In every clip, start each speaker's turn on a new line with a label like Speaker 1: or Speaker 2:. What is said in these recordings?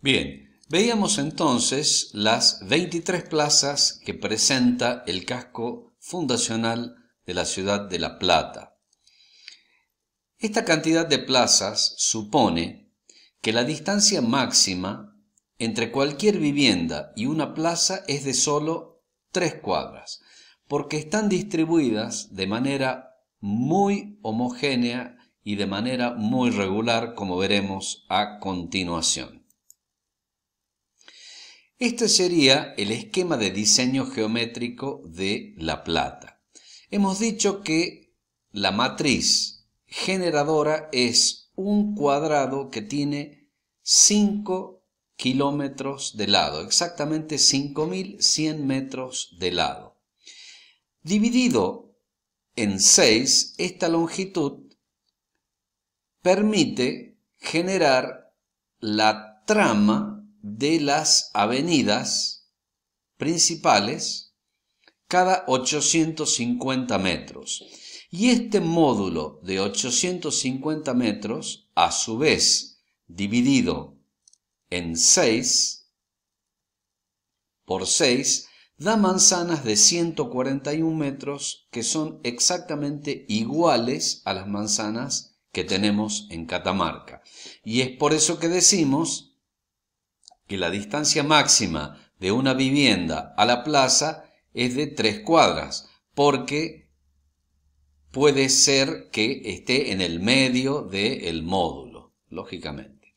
Speaker 1: Bien, veíamos entonces las 23 plazas que presenta el casco fundacional de la ciudad de La Plata. Esta cantidad de plazas supone que la distancia máxima entre cualquier vivienda y una plaza es de sólo tres cuadras, porque están distribuidas de manera muy homogénea y de manera muy regular, como veremos a continuación. Este sería el esquema de diseño geométrico de la plata. Hemos dicho que la matriz generadora es un cuadrado que tiene 5 kilómetros de lado, exactamente 5.100 metros de lado. Dividido en 6, esta longitud permite generar la trama de las avenidas principales cada 850 metros. Y este módulo de 850 metros, a su vez dividido en 6 por 6, da manzanas de 141 metros que son exactamente iguales a las manzanas que tenemos en Catamarca. Y es por eso que decimos que la distancia máxima de una vivienda a la plaza es de tres cuadras, porque puede ser que esté en el medio del módulo, lógicamente.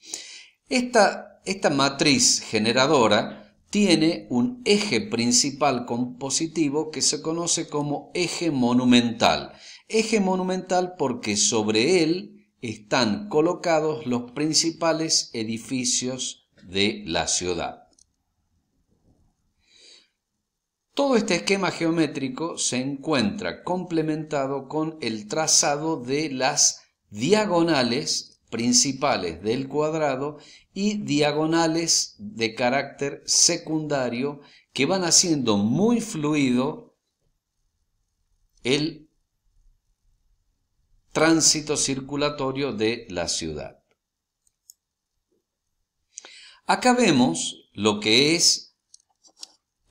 Speaker 1: esta matriz generadora tiene un eje principal compositivo que se conoce como eje monumental. Eje monumental porque sobre él están colocados los principales edificios de la ciudad. Todo este esquema geométrico se encuentra complementado con el trazado de las diagonales principales del cuadrado y diagonales de carácter secundario que van haciendo muy fluido el tránsito circulatorio de la ciudad. Acá vemos lo que es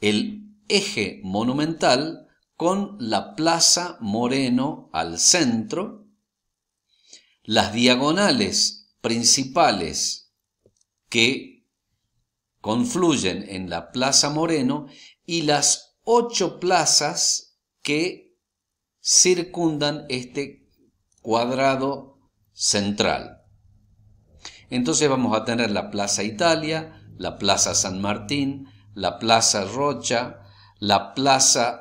Speaker 1: el eje monumental con la Plaza Moreno al centro, las diagonales principales que confluyen en la Plaza Moreno y las ocho plazas que circundan este cuadrado central. Entonces vamos a tener la Plaza Italia, la Plaza San Martín, la Plaza Rocha, la Plaza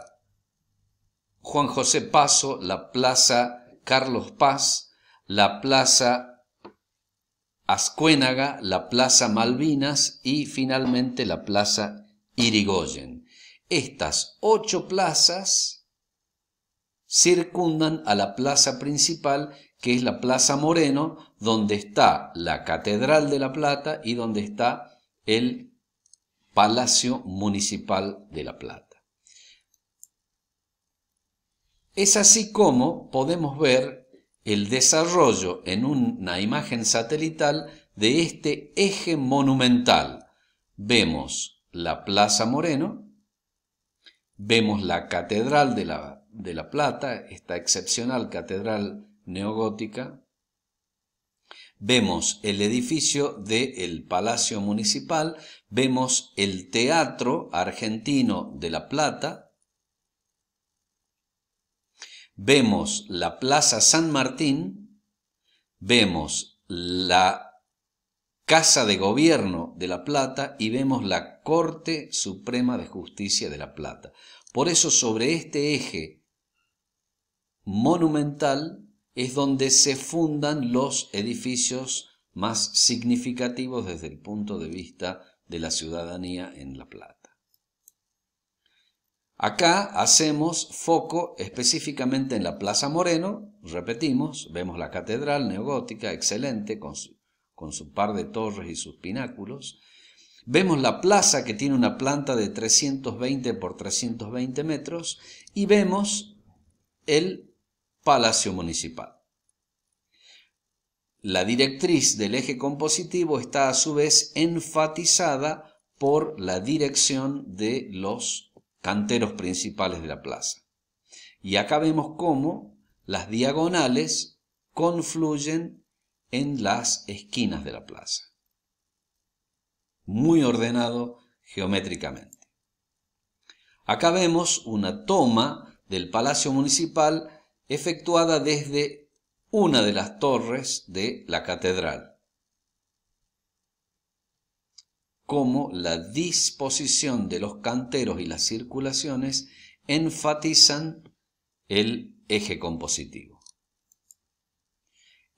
Speaker 1: Juan José Paso, la Plaza Carlos Paz, la Plaza Ascuénaga, la Plaza Malvinas y finalmente la Plaza Irigoyen. Estas ocho plazas circundan a la plaza principal, que es la Plaza Moreno, donde está la Catedral de La Plata y donde está el Palacio Municipal de La Plata. Es así como podemos ver el desarrollo en una imagen satelital de este eje monumental. Vemos la Plaza Moreno, vemos la Catedral de la de La Plata, esta excepcional catedral neogótica, vemos el edificio del Palacio Municipal, vemos el Teatro Argentino de La Plata, vemos la Plaza San Martín, vemos la Casa de Gobierno de La Plata y vemos la Corte Suprema de Justicia de La Plata. Por eso sobre este eje monumental es donde se fundan los edificios más significativos desde el punto de vista de la ciudadanía en La Plata. Acá hacemos foco específicamente en la Plaza Moreno, repetimos, vemos la catedral neogótica, excelente, con su, con su par de torres y sus pináculos, Vemos la plaza que tiene una planta de 320 por 320 metros y vemos el Palacio Municipal. La directriz del eje compositivo está a su vez enfatizada por la dirección de los canteros principales de la plaza. Y acá vemos cómo las diagonales confluyen en las esquinas de la plaza. Muy ordenado geométricamente. Acá vemos una toma del Palacio Municipal efectuada desde una de las torres de la catedral, como la disposición de los canteros y las circulaciones enfatizan el eje compositivo.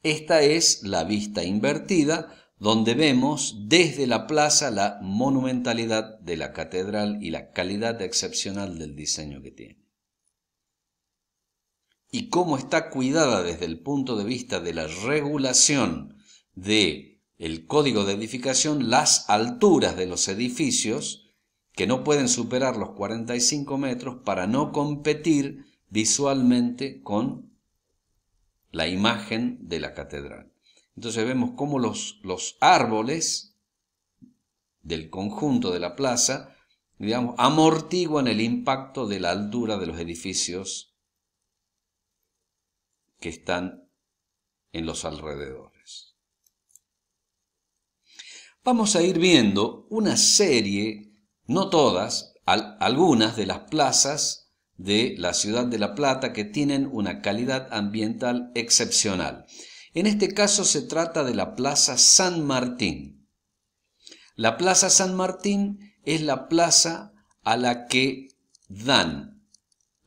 Speaker 1: Esta es la vista invertida, donde vemos desde la plaza la monumentalidad de la catedral y la calidad excepcional del diseño que tiene y cómo está cuidada desde el punto de vista de la regulación de el código de edificación las alturas de los edificios que no pueden superar los 45 metros para no competir visualmente con la imagen de la catedral. Entonces vemos cómo los, los árboles del conjunto de la plaza, digamos, amortiguan el impacto de la altura de los edificios que están en los alrededores. Vamos a ir viendo una serie, no todas, algunas de las plazas de la ciudad de La Plata que tienen una calidad ambiental excepcional. En este caso se trata de la Plaza San Martín. La Plaza San Martín es la plaza a la que dan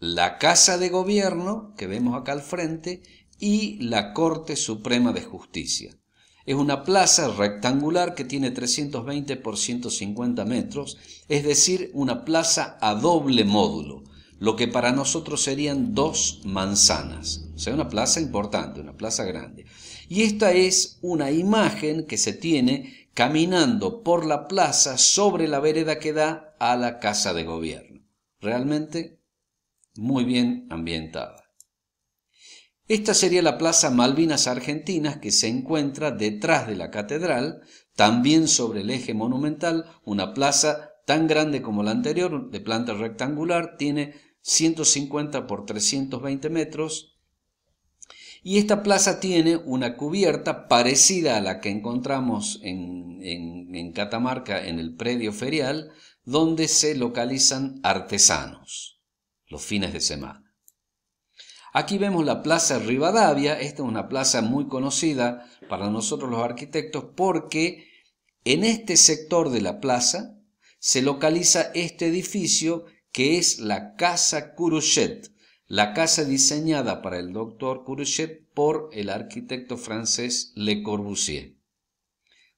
Speaker 1: la Casa de Gobierno, que vemos acá al frente, y la Corte Suprema de Justicia. Es una plaza rectangular que tiene 320 por 150 metros, es decir, una plaza a doble módulo, lo que para nosotros serían dos manzanas. O sea, una plaza importante, una plaza grande. Y esta es una imagen que se tiene caminando por la plaza sobre la vereda que da a la Casa de Gobierno. Realmente muy bien ambientada. Esta sería la Plaza Malvinas Argentinas que se encuentra detrás de la catedral, también sobre el eje monumental, una plaza tan grande como la anterior, de planta rectangular, tiene 150 por 320 metros. Y esta plaza tiene una cubierta parecida a la que encontramos en, en Catamarca en el predio ferial, donde se localizan artesanos los fines de semana. Aquí vemos la Plaza Rivadavia, esta es una plaza muy conocida para nosotros los arquitectos porque en este sector de la plaza se localiza este edificio que es la Casa Curuchet, la casa diseñada para el doctor Curuchet por el arquitecto francés Le Corbusier.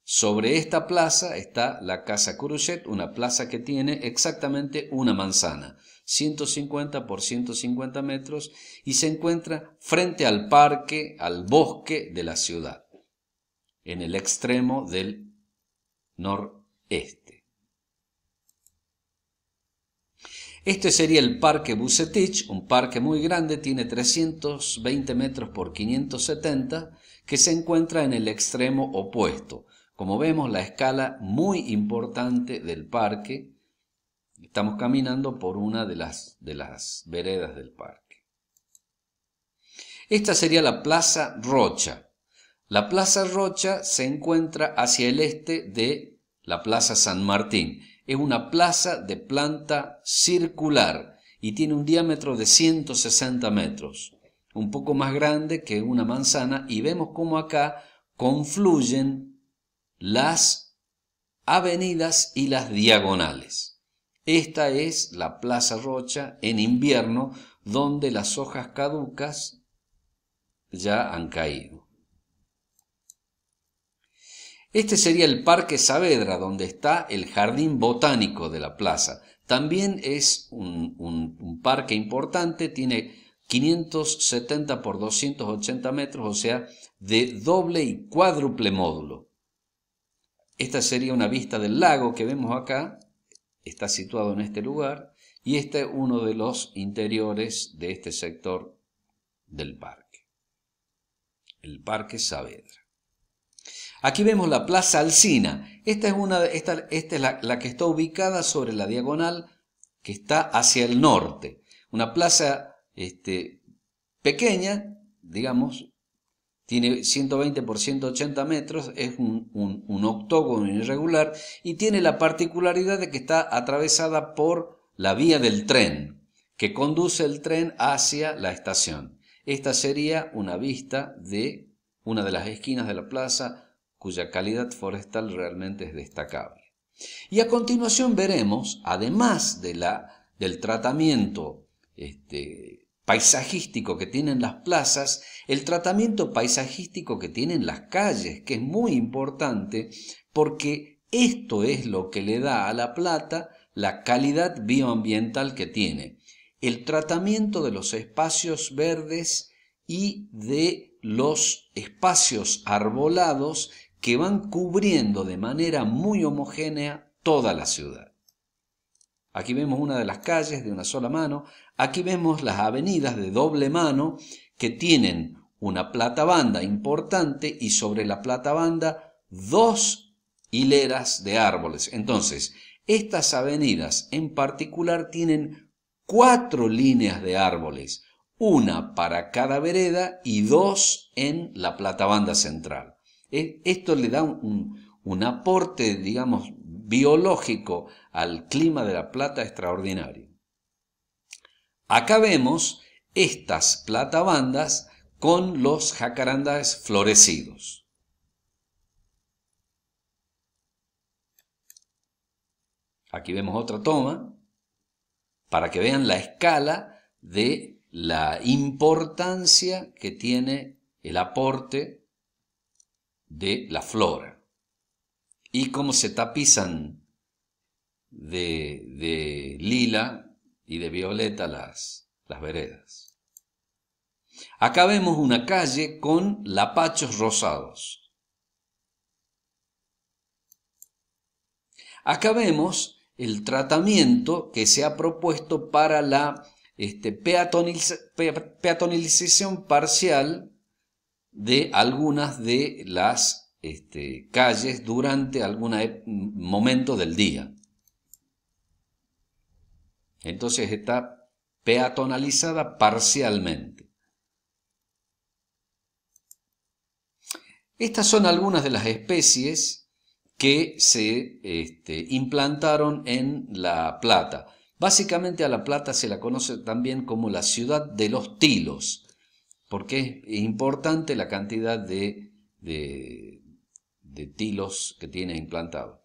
Speaker 1: Sobre esta plaza está la Casa Curuchet, una plaza que tiene exactamente una manzana. 150 por 150 metros y se encuentra frente al parque, al bosque de la ciudad, en el extremo del noreste. Este sería el Parque Bucetich, un parque muy grande, tiene 320 metros por 570, que se encuentra en el extremo opuesto. Como vemos, la escala muy importante del parque, Estamos caminando por una de las, de las veredas del parque. Esta sería la Plaza Rocha. La Plaza Rocha se encuentra hacia el este de la Plaza San Martín. Es una plaza de planta circular y tiene un diámetro de 160 metros, un poco más grande que una manzana, y vemos cómo acá confluyen las avenidas y las diagonales. Esta es la Plaza Rocha en invierno, donde las hojas caducas ya han caído. Este sería el Parque Saavedra, donde está el Jardín Botánico de la plaza. También es un, parque importante, tiene 570 por 280 metros, o sea, de doble y cuádruple módulo. Esta sería una vista del lago que vemos acá, está situado en este lugar y este es uno de los interiores de este sector del parque, el Parque Saavedra. Aquí vemos la Plaza Alcina. Esta es, una, esta la, que está ubicada sobre la diagonal que está hacia el norte. Una plaza este, pequeña, digamos, tiene 120 por 180 metros, es un, un octógono irregular y tiene la particularidad de que está atravesada por la vía del tren, que conduce el tren hacia la estación. Esta sería una vista de una de las esquinas de la plaza cuya calidad forestal realmente es destacable. Y a continuación veremos, además de la, del tratamiento este, paisajístico que tienen las plazas, el tratamiento paisajístico que tienen las calles, que es muy importante porque esto es lo que le da a La Plata la calidad bioambiental que tiene. El tratamiento de los espacios verdes y de los espacios arbolados que van cubriendo de manera muy homogénea toda la ciudad. Aquí vemos una de las calles de una sola mano, Aquí vemos las avenidas de doble mano que tienen una plata banda importante y sobre la plata banda dos hileras de árboles. Entonces, estas avenidas en particular tienen cuatro líneas de árboles, una para cada vereda y dos en la plata banda central. E, esto le da un, aporte, digamos, biológico al clima de La Plata extraordinario. Acá vemos estas platabandas con los jacarandas florecidos. Aquí vemos otra toma para que vean la escala de la importancia que tiene el aporte de la flora y cómo se tapizan de lila y de violeta las, las veredas. Acá vemos una calle con lapachos rosados. Acá vemos el tratamiento que se ha propuesto para la este, parcial de algunas de las este, calles durante algún eh, momento del día. Entonces está peatonalizada parcialmente. Estas son algunas de las especies que se este, implantaron en La Plata. Básicamente a La Plata se la conoce también como la ciudad de los tilos, porque es importante la cantidad de tilos que tiene implantado.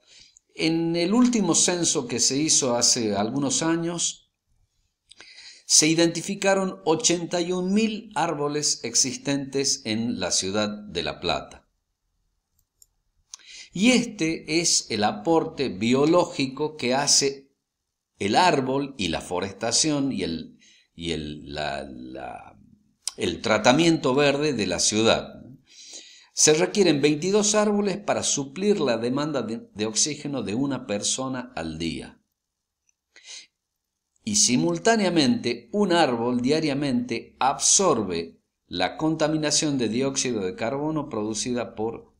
Speaker 1: En el último censo que se hizo hace algunos años, se identificaron 81.000 árboles existentes en la ciudad de La Plata. Y este es el aporte biológico que hace el árbol y la forestación y el, el tratamiento verde de la ciudad, se requieren 22 árboles para suplir la demanda de, de oxígeno de una persona al día. Y simultáneamente un árbol diariamente absorbe la contaminación de dióxido de carbono producida por